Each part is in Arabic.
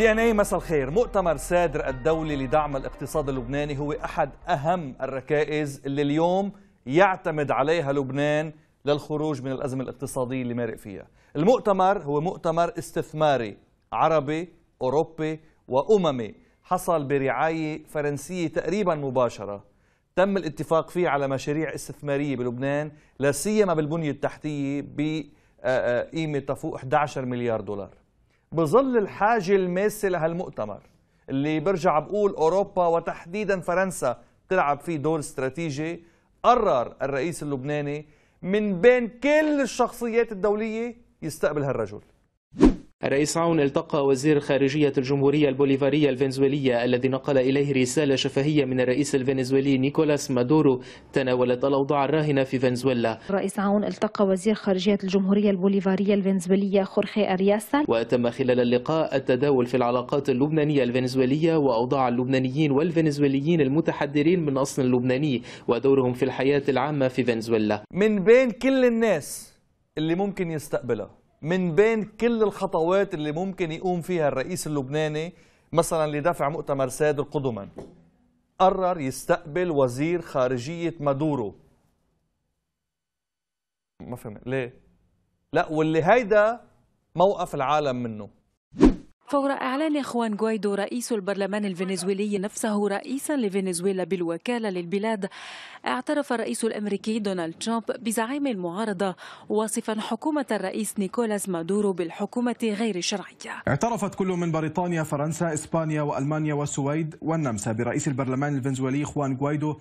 دي ان اي مساء الخير مؤتمر سادر الدولي لدعم الاقتصاد اللبناني هو احد اهم الركائز اللي اليوم يعتمد عليها لبنان للخروج من الازمه الاقتصاديه اللي مارق فيها المؤتمر هو مؤتمر استثماري عربي اوروبي واممي حصل برعايه فرنسيه تقريبا مباشره تم الاتفاق فيه على مشاريع استثماريه بلبنان لا سيما بالبنيه التحتيه بقيمه آه، آه، تفوق 11 مليار دولار بظل الحاجة الماسة لهالمؤتمر اللي برجع بقول أوروبا وتحديدا فرنسا تلعب فيه دور استراتيجي قرر الرئيس اللبناني من بين كل الشخصيات الدولية يستقبل هالرجل الرئيس عون التقى وزير خارجية الجمهورية البوليفارية الفنزويلية الذي نقل إليه رسالة شفهية من الرئيس الفنزويلي نيكولاس مادورو تناولت الأوضاع الراهنة في فنزويلا رئيس عون التقى وزير خارجية الجمهورية البوليفارية الفنزويلية خورخي أرياسا وتم خلال اللقاء التداول في العلاقات اللبنانية الفنزويلية وأوضاع اللبنانيين والفنزويليين المتحدرين من أصل لبناني ودورهم في الحياة العامة في فنزويلا من بين كل الناس اللي ممكن يستقبلها من بين كل الخطوات اللي ممكن يقوم فيها الرئيس اللبناني مثلا لدفع مؤتمر سادر قدما قرر يستقبل وزير خارجية مادورو ما فهمت ليه لا واللي هيدا موقف العالم منه فور إعلان خوان غوايدو رئيس البرلمان الفنزويلي نفسه رئيسا لفنزويلا بالوكالة للبلاد اعترف الرئيس الأمريكي دونالد ترامب بزعيم المعارضة واصفا حكومة الرئيس نيكولاس مادورو بالحكومة غير الشرعية اعترفت كل من بريطانيا فرنسا إسبانيا وألمانيا والسويد والنمسا برئيس البرلمان الفنزويلي خوان غوايدو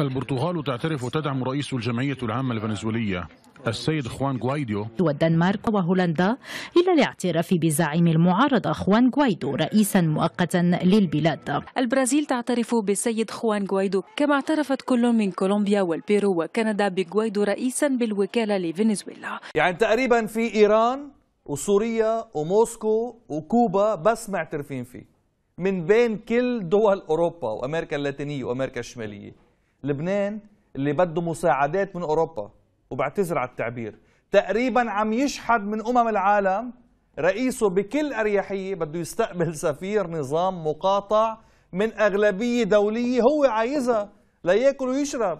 البرتغال تعترف وتدعم رئيس الجمعية العامة الفنزويلية السيد خوان غوايدو والدنمارك وهولندا إلى الاعتراف بزعيم المعارضة خوان غوايدو رئيسا مؤقتا للبلاد البرازيل تعترف بالسيد خوان غوايدو كما اعترفت كل من كولومبيا والبيرو وكندا بغوايدو رئيسا بالوكالة لفنزويلا يعني تقريبا في إيران وسوريا وموسكو وكوبا بس معترفين فيه من بين كل دول أوروبا وأمريكا اللاتينية وأمريكا الشمالية لبنان اللي بده مساعدات من أوروبا وبعتذر على التعبير تقريبا عم يشحد من أمم العالم رئيسه بكل أريحية بده يستقبل سفير نظام مقاطع من أغلبية دولية هو عايزها لياكل ويشرب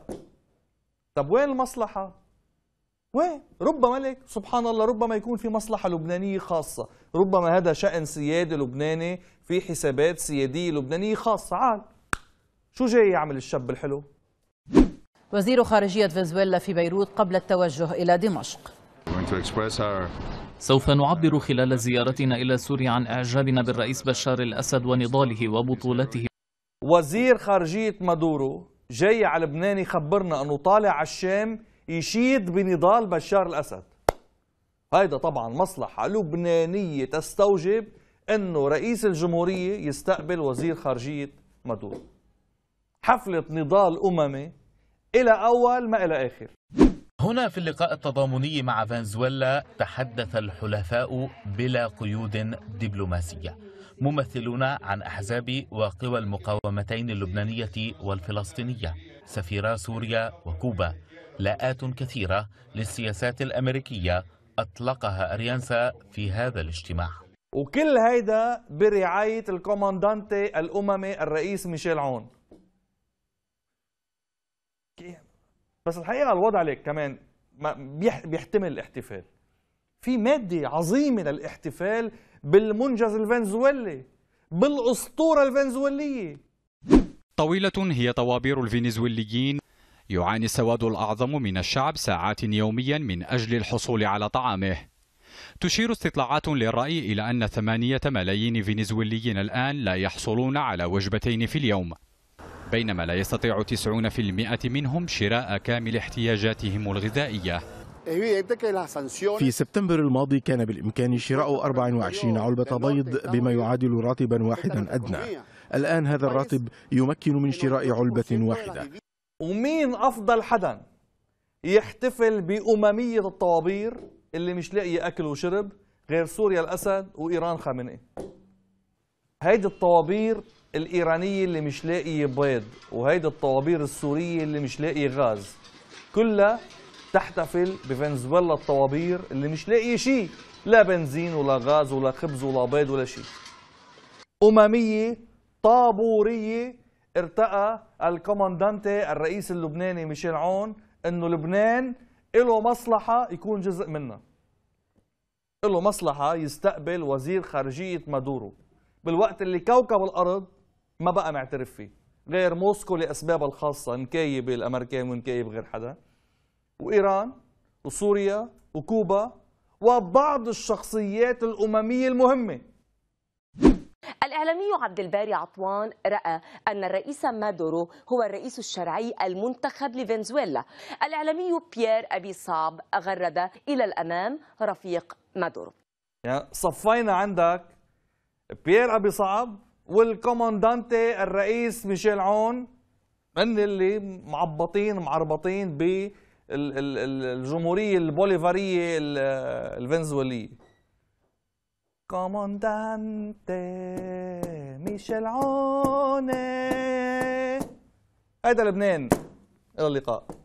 طب وين المصلحة؟ وين؟ ربما ملك سبحان الله ربما يكون في مصلحة لبنانية خاصة ربما هذا شأن سيادي لبناني في حسابات سيادية لبنانية خاصة عال شو جاي يعمل الشاب الحلو؟ وزير خارجية فنزويلا في بيروت قبل التوجه إلى دمشق سوف نعبر خلال زيارتنا إلى سوريا عن إعجابنا بالرئيس بشار الأسد ونضاله وبطولته وزير خارجية مادورو جاي على لبنان يخبرنا أنه طالع على الشام يشيد بنضال بشار الأسد هيدا طبعا مصلحة لبنانية تستوجب أنه رئيس الجمهورية يستقبل وزير خارجية مادورو حفلة نضال أممي إلى أول ما إلى آخر هنا في اللقاء التضامني مع فنزويلا تحدث الحلفاء بلا قيود دبلوماسية ممثلون عن أحزاب وقوى المقاومتين اللبنانية والفلسطينية سفيرا سوريا وكوبا لاءات كثيرة للسياسات الأمريكية أطلقها أريانسا في هذا الاجتماع وكل هيدا برعاية الكوماندانتي الأممي الرئيس ميشيل عون بس الحقيقه الوضع لك كمان بيحتمل الاحتفال في ماده عظيمه للاحتفال بالمنجز الفنزويلي بالاسطوره الفنزويليه طويله هي طوابير الفنزويليين يعاني السواد الاعظم من الشعب ساعات يوميا من اجل الحصول على طعامه تشير استطلاعات للرأي إلى أن ثمانية ملايين فنزويليين الآن لا يحصلون على وجبتين في اليوم بينما لا يستطيع 90% منهم شراء كامل احتياجاتهم الغذائية في سبتمبر الماضي كان بالإمكان شراء 24 علبة بيض بما يعادل راتبا واحدا أدنى الآن هذا الراتب يمكن من شراء علبة واحدة ومين أفضل حدا يحتفل بأممية الطوابير اللي مش لاقي أكل وشرب غير سوريا الأسد وإيران خامنئي هيدي الطوابير الإيرانية اللي مش لاقي بيض وهيدي الطوابير السوريه اللي مش لاقي غاز كلها تحتفل بفنزويلا الطوابير اللي مش لاقي شيء لا بنزين ولا غاز ولا خبز ولا بيض ولا شيء أممية طابورية ارتقى الكوماندانتي الرئيس اللبناني ميشيل عون انه لبنان له مصلحة يكون جزء منها له مصلحة يستقبل وزير خارجية مادورو بالوقت اللي كوكب الأرض ما بقى معترف فيه غير موسكو لأسبابها الخاصة نكايب الأمريكان ونكايب غير حدا وإيران وسوريا وكوبا وبعض الشخصيات الأممية المهمة الإعلامي عبد الباري عطوان رأى أن الرئيس مادورو هو الرئيس الشرعي المنتخب لفنزويلا الإعلامي بيير أبي صعب غرد إلى الأمام رفيق مادورو يعني صفينا عندك بيير أبي صعب والكوماندانتي الرئيس ميشيل عون من اللي معبطين معربطين بالجمهوريه البوليفاريه الفنزويليه كوماندانتي ميشيل عون هيدا لبنان الى اللقاء